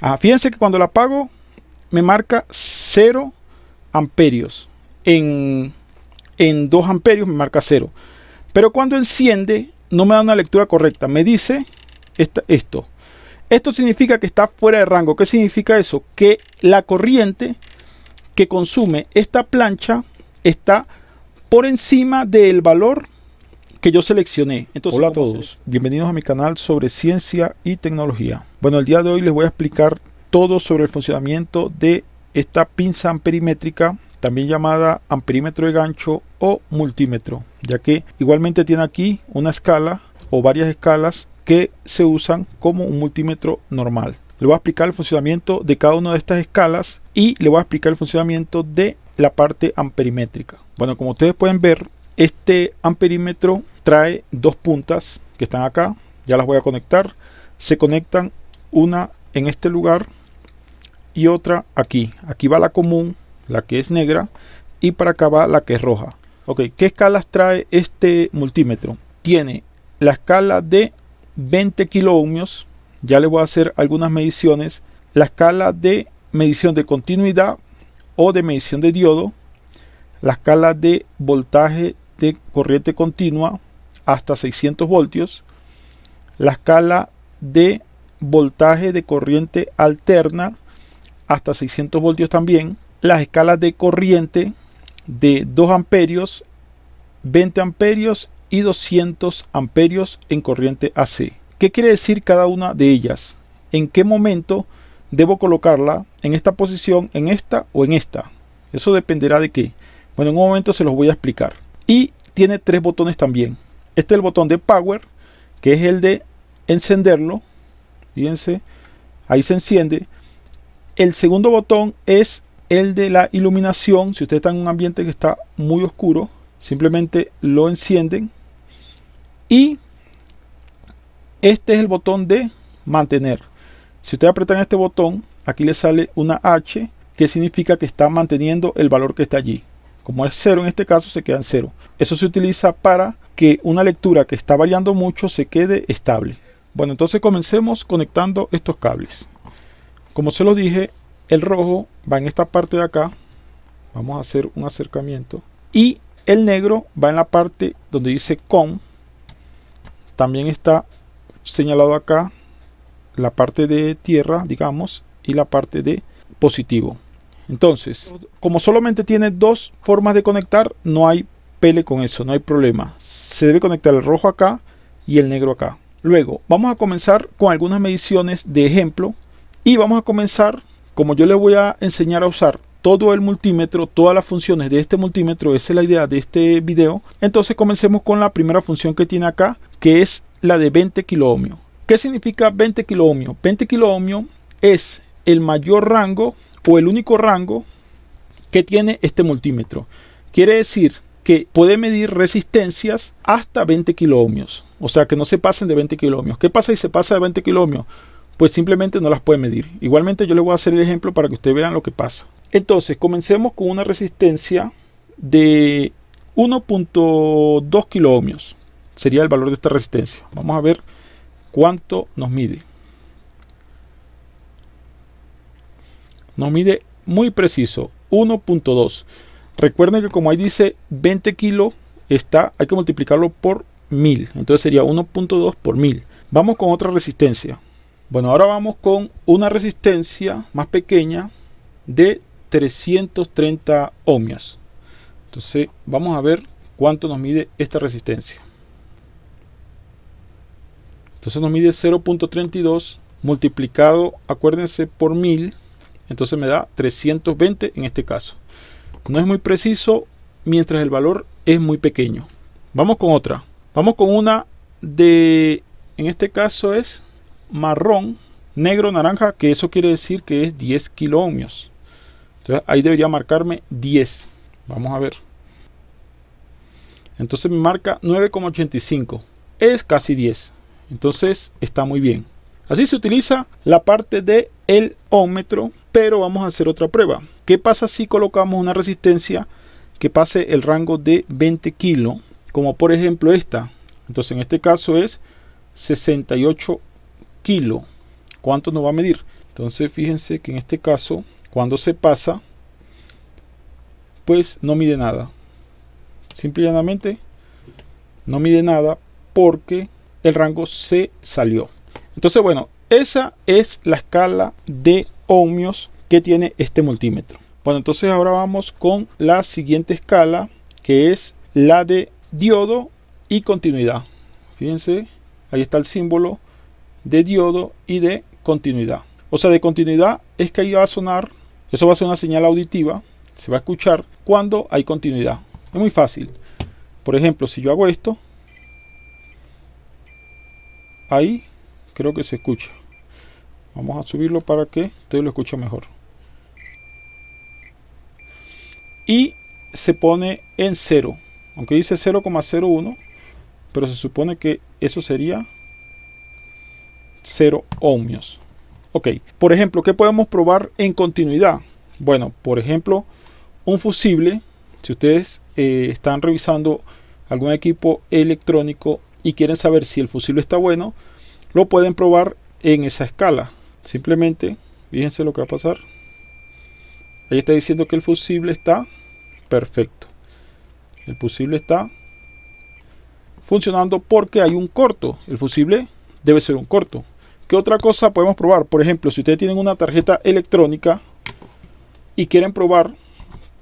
Ah, fíjense que cuando la apago me marca 0 amperios. En, en 2 amperios me marca 0. Pero cuando enciende no me da una lectura correcta. Me dice esto. Esto significa que está fuera de rango. ¿Qué significa eso? Que la corriente que consume esta plancha está por encima del valor que yo seleccioné. Entonces, Hola a todos, bienvenidos a mi canal sobre ciencia y tecnología. Bueno, el día de hoy les voy a explicar todo sobre el funcionamiento de esta pinza amperimétrica, también llamada amperímetro de gancho o multímetro, ya que igualmente tiene aquí una escala o varias escalas que se usan como un multímetro normal. Le voy a explicar el funcionamiento de cada una de estas escalas y le voy a explicar el funcionamiento de la parte amperimétrica. Bueno, como ustedes pueden ver, este amperímetro trae dos puntas que están acá, ya las voy a conectar. Se conectan una en este lugar y otra aquí. Aquí va la común, la que es negra, y para acá va la que es roja. Ok, ¿qué escalas trae este multímetro? Tiene la escala de 20 kiloohmios, ya le voy a hacer algunas mediciones, la escala de medición de continuidad o de medición de diodo, la escala de voltaje de corriente continua hasta 600 voltios, la escala de voltaje de corriente alterna hasta 600 voltios también, las escalas de corriente de 2 amperios, 20 amperios y 200 amperios en corriente AC. ¿Qué quiere decir cada una de ellas? ¿En qué momento debo colocarla? ¿En esta posición? ¿En esta o en esta? Eso dependerá de qué. Bueno, en un momento se los voy a explicar. Y tiene tres botones también. Este es el botón de power, que es el de encenderlo. Fíjense, ahí se enciende. El segundo botón es el de la iluminación. Si usted está en un ambiente que está muy oscuro, simplemente lo encienden. Y este es el botón de mantener. Si usted apretan este botón, aquí le sale una H que significa que está manteniendo el valor que está allí. Como es cero en este caso, se queda en cero. Eso se utiliza para que una lectura que está variando mucho se quede estable. Bueno, entonces comencemos conectando estos cables. Como se lo dije, el rojo va en esta parte de acá. Vamos a hacer un acercamiento. Y el negro va en la parte donde dice con. También está señalado acá la parte de tierra, digamos, y la parte de positivo. Entonces, como solamente tiene dos formas de conectar, no hay pele con eso, no hay problema. Se debe conectar el rojo acá y el negro acá. Luego, vamos a comenzar con algunas mediciones de ejemplo y vamos a comenzar, como yo le voy a enseñar a usar todo el multímetro, todas las funciones de este multímetro, esa es la idea de este video. Entonces comencemos con la primera función que tiene acá, que es la de 20 kiloohmio. ¿Qué significa 20 kiloohmio? 20 kiloohmio es el mayor rango o el único rango que tiene este multímetro. Quiere decir que puede medir resistencias hasta 20 kilo O sea, que no se pasen de 20 kilo ¿Qué pasa si se pasa de 20 kilo Pues simplemente no las puede medir. Igualmente yo le voy a hacer el ejemplo para que ustedes vean lo que pasa. Entonces, comencemos con una resistencia de 1.2 kilo Sería el valor de esta resistencia. Vamos a ver cuánto nos mide. Nos mide muy preciso, 1.2. Recuerden que como ahí dice 20 kilos, está, hay que multiplicarlo por 1000. Entonces sería 1.2 por 1000. Vamos con otra resistencia. Bueno, ahora vamos con una resistencia más pequeña de 330 ohmios. Entonces vamos a ver cuánto nos mide esta resistencia. Entonces nos mide 0.32 multiplicado, acuérdense, por 1000 entonces me da 320 en este caso. No es muy preciso mientras el valor es muy pequeño. Vamos con otra. Vamos con una de, en este caso es marrón, negro, naranja, que eso quiere decir que es 10 kilo Entonces ahí debería marcarme 10. Vamos a ver. Entonces me marca 9,85. Es casi 10. Entonces está muy bien. Así se utiliza la parte de el pero vamos a hacer otra prueba. ¿Qué pasa si colocamos una resistencia que pase el rango de 20 kilo? Como por ejemplo esta. Entonces en este caso es 68 kilo. ¿Cuánto nos va a medir? Entonces fíjense que en este caso cuando se pasa pues no mide nada. Simplemente no mide nada porque el rango se salió. Entonces bueno, esa es la escala de ohmios que tiene este multímetro. Bueno, entonces ahora vamos con la siguiente escala que es la de diodo y continuidad. Fíjense, ahí está el símbolo de diodo y de continuidad. O sea, de continuidad es que ahí va a sonar, eso va a ser una señal auditiva, se va a escuchar cuando hay continuidad. Es muy fácil. Por ejemplo, si yo hago esto, ahí creo que se escucha. Vamos a subirlo para que ustedes lo escuchen mejor. Y se pone en 0. Aunque dice 0,01, pero se supone que eso sería 0 ohmios. Ok, por ejemplo, ¿qué podemos probar en continuidad? Bueno, por ejemplo, un fusible, si ustedes eh, están revisando algún equipo electrónico y quieren saber si el fusible está bueno, lo pueden probar en esa escala. Simplemente, fíjense lo que va a pasar. Ahí está diciendo que el fusible está perfecto. El fusible está funcionando porque hay un corto. El fusible debe ser un corto. ¿Qué otra cosa podemos probar? Por ejemplo, si ustedes tienen una tarjeta electrónica y quieren probar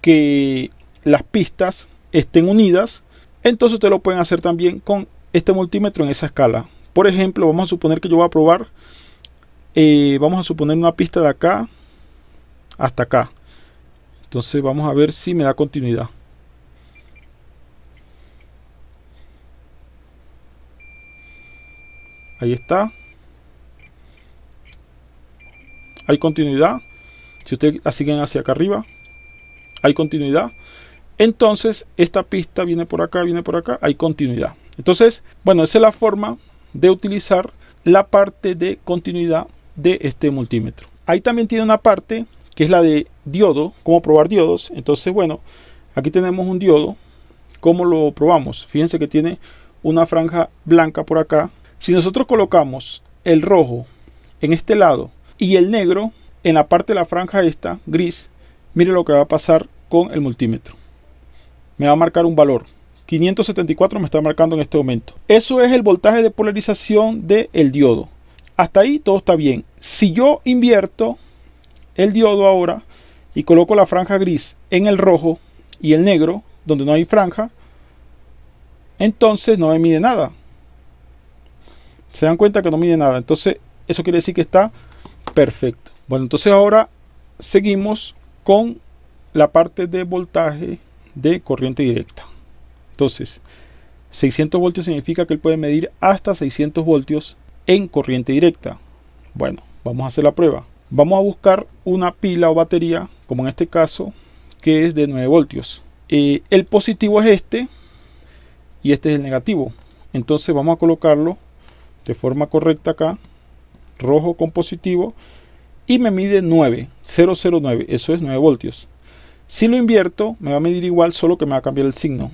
que las pistas estén unidas, entonces ustedes lo pueden hacer también con este multímetro en esa escala. Por ejemplo, vamos a suponer que yo voy a probar vamos a suponer una pista de acá hasta acá entonces vamos a ver si me da continuidad ahí está hay continuidad si ustedes la siguen hacia acá arriba hay continuidad entonces esta pista viene por acá viene por acá hay continuidad entonces bueno esa es la forma de utilizar la parte de continuidad de este multímetro. Ahí también tiene una parte que es la de diodo, cómo probar diodos. Entonces, bueno, aquí tenemos un diodo. ¿Cómo lo probamos? Fíjense que tiene una franja blanca por acá. Si nosotros colocamos el rojo en este lado y el negro en la parte de la franja esta, gris, mire lo que va a pasar con el multímetro. Me va a marcar un valor. 574 me está marcando en este momento. Eso es el voltaje de polarización del el diodo. Hasta ahí todo está bien. Si yo invierto el diodo ahora y coloco la franja gris en el rojo y el negro, donde no hay franja, entonces no me mide nada. Se dan cuenta que no mide nada. Entonces eso quiere decir que está perfecto. Bueno, entonces ahora seguimos con la parte de voltaje de corriente directa. Entonces, 600 voltios significa que él puede medir hasta 600 voltios en corriente directa. Bueno, vamos a hacer la prueba. Vamos a buscar una pila o batería, como en este caso, que es de 9 voltios. Eh, el positivo es este y este es el negativo. Entonces vamos a colocarlo de forma correcta acá. Rojo con positivo y me mide 9, 009, eso es 9 voltios. Si lo invierto, me va a medir igual, solo que me va a cambiar el signo.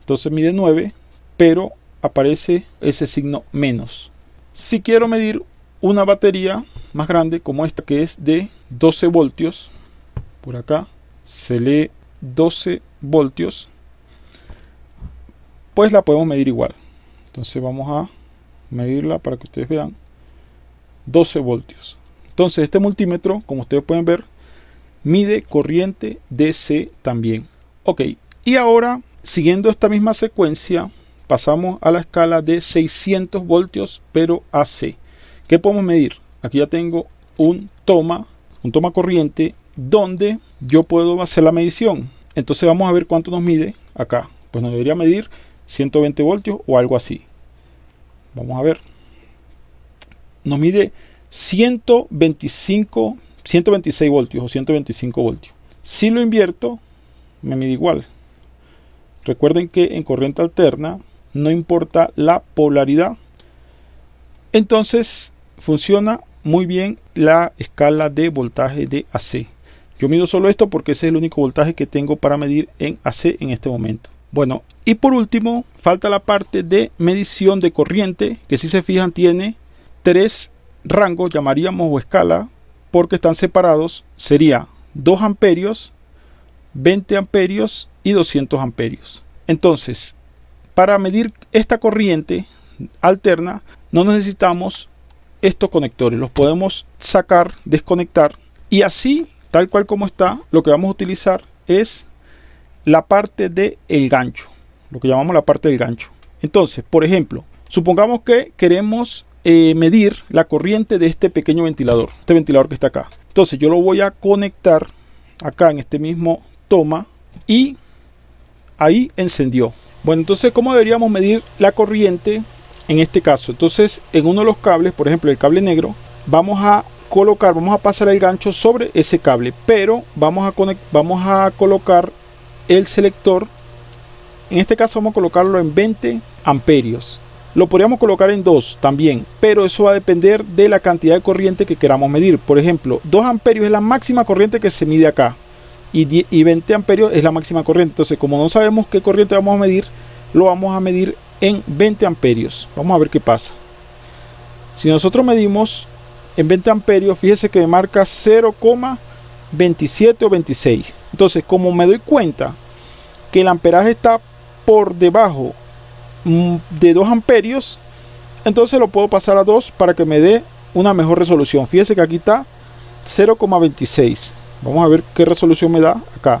Entonces mide 9, pero aparece ese signo menos. Si quiero medir una batería más grande como esta que es de 12 voltios, por acá se lee 12 voltios, pues la podemos medir igual. Entonces vamos a medirla para que ustedes vean 12 voltios. Entonces este multímetro, como ustedes pueden ver, mide corriente DC también. Ok, y ahora siguiendo esta misma secuencia, pasamos a la escala de 600 voltios, pero AC. ¿Qué podemos medir? Aquí ya tengo un toma, un toma corriente, donde yo puedo hacer la medición. Entonces vamos a ver cuánto nos mide acá. Pues nos debería medir 120 voltios o algo así. Vamos a ver. Nos mide 125, 126 voltios o 125 voltios. Si lo invierto, me mide igual. Recuerden que en corriente alterna no importa la polaridad. Entonces funciona muy bien la escala de voltaje de AC. Yo mido solo esto porque ese es el único voltaje que tengo para medir en AC en este momento. Bueno, y por último, falta la parte de medición de corriente, que si se fijan tiene tres rangos, llamaríamos o escala, porque están separados, sería 2 amperios, 20 amperios y 200 amperios. Entonces, para medir esta corriente alterna no necesitamos estos conectores, los podemos sacar, desconectar y así, tal cual como está, lo que vamos a utilizar es la parte del el gancho, lo que llamamos la parte del gancho. Entonces, por ejemplo, supongamos que queremos eh, medir la corriente de este pequeño ventilador, este ventilador que está acá. Entonces yo lo voy a conectar acá en este mismo toma y ahí encendió. Bueno, entonces, ¿cómo deberíamos medir la corriente en este caso? Entonces, en uno de los cables, por ejemplo, el cable negro, vamos a colocar, vamos a pasar el gancho sobre ese cable, pero vamos a, vamos a colocar el selector, en este caso vamos a colocarlo en 20 amperios. Lo podríamos colocar en 2 también, pero eso va a depender de la cantidad de corriente que queramos medir. Por ejemplo, 2 amperios es la máxima corriente que se mide acá y, 20 amperios es la máxima corriente. Entonces, como no sabemos qué corriente vamos a medir, lo vamos a medir en 20 amperios. Vamos a ver qué pasa. Si nosotros medimos en 20 amperios, fíjese que me marca 0,27 o 26. Entonces, como me doy cuenta que el amperaje está por debajo mm, de 2 amperios, entonces lo puedo pasar a 2 para que me dé una mejor resolución. Fíjese que aquí está 0,26. Vamos a ver qué resolución me da acá.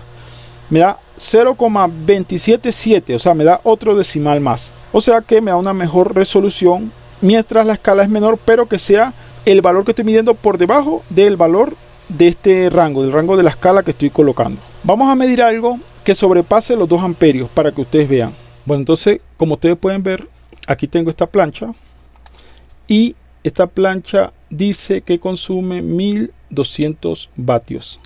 Me da 0,277, o sea, me da otro decimal más. O sea que me da una mejor resolución mientras la escala es menor, pero que sea el valor que estoy midiendo por debajo del valor de este rango, del rango de la escala que estoy colocando. Vamos a medir algo que sobrepase los 2 amperios para que ustedes vean. Bueno, entonces, como ustedes pueden ver, aquí tengo esta plancha y esta plancha dice que consume 1200 vatios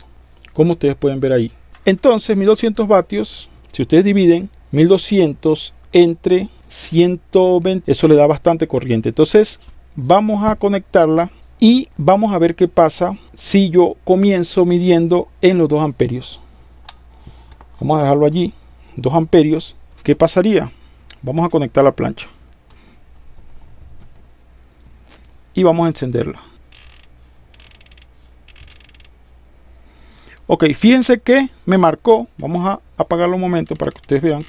como ustedes pueden ver ahí. Entonces, 1200 vatios, si ustedes dividen 1200 entre 120, eso le da bastante corriente. Entonces, vamos a conectarla y vamos a ver qué pasa si yo comienzo midiendo en los 2 amperios. Vamos a dejarlo allí, 2 amperios. ¿Qué pasaría? Vamos a conectar la plancha y vamos a encenderla. Ok, fíjense que me marcó. Vamos a apagarlo un momento para que ustedes vean.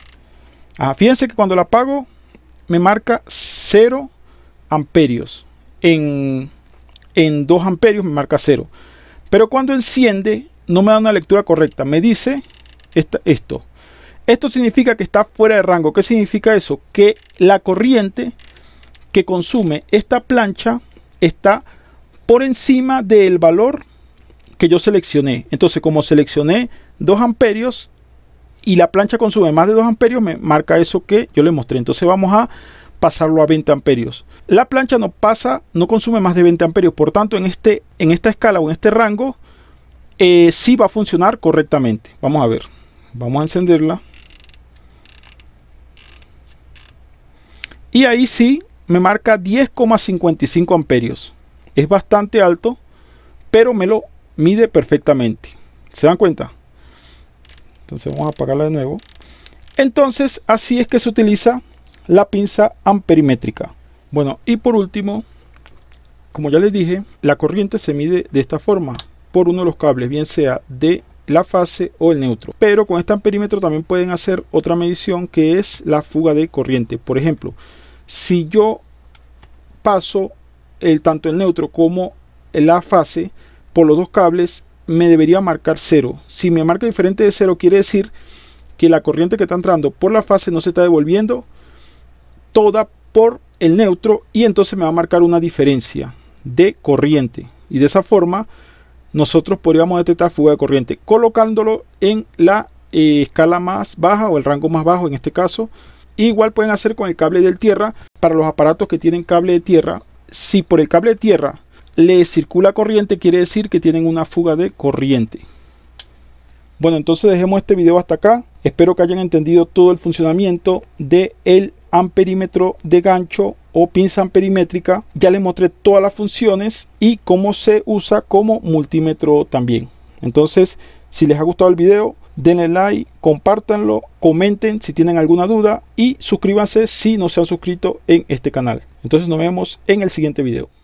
Ah, fíjense que cuando la apago me marca 0 amperios. En, en 2 amperios me marca 0. Pero cuando enciende no me da una lectura correcta. Me dice esto. Esto significa que está fuera de rango. ¿Qué significa eso? Que la corriente que consume esta plancha está por encima del valor que yo seleccioné. Entonces, como seleccioné 2 amperios y la plancha consume más de 2 amperios, me marca eso que yo le mostré. Entonces vamos a pasarlo a 20 amperios. La plancha no pasa, no consume más de 20 amperios. Por tanto, en, este, en esta escala o en este rango, si eh, sí va a funcionar correctamente. Vamos a ver. Vamos a encenderla. Y ahí sí me marca 10,55 amperios. Es bastante alto, pero me lo mide perfectamente. ¿Se dan cuenta? Entonces vamos a apagarla de nuevo. Entonces así es que se utiliza la pinza amperimétrica. Bueno, y por último, como ya les dije, la corriente se mide de esta forma, por uno de los cables, bien sea de la fase o el neutro. Pero con este amperímetro también pueden hacer otra medición que es la fuga de corriente. Por ejemplo, si yo paso el, tanto el neutro como la fase, por los dos cables me debería marcar 0. Si me marca diferente de 0 quiere decir que la corriente que está entrando por la fase no se está devolviendo toda por el neutro y entonces me va a marcar una diferencia de corriente. Y de esa forma nosotros podríamos detectar fuga de corriente colocándolo en la eh, escala más baja o el rango más bajo en este caso. Igual pueden hacer con el cable de tierra para los aparatos que tienen cable de tierra. Si por el cable de tierra le circula corriente, quiere decir que tienen una fuga de corriente. Bueno, entonces dejemos este video hasta acá. Espero que hayan entendido todo el funcionamiento del el amperímetro de gancho o pinza amperimétrica. Ya les mostré todas las funciones y cómo se usa como multímetro también. Entonces, si les ha gustado el video, denle like, compártanlo, comenten si tienen alguna duda y suscríbanse si no se han suscrito en este canal. Entonces nos vemos en el siguiente video.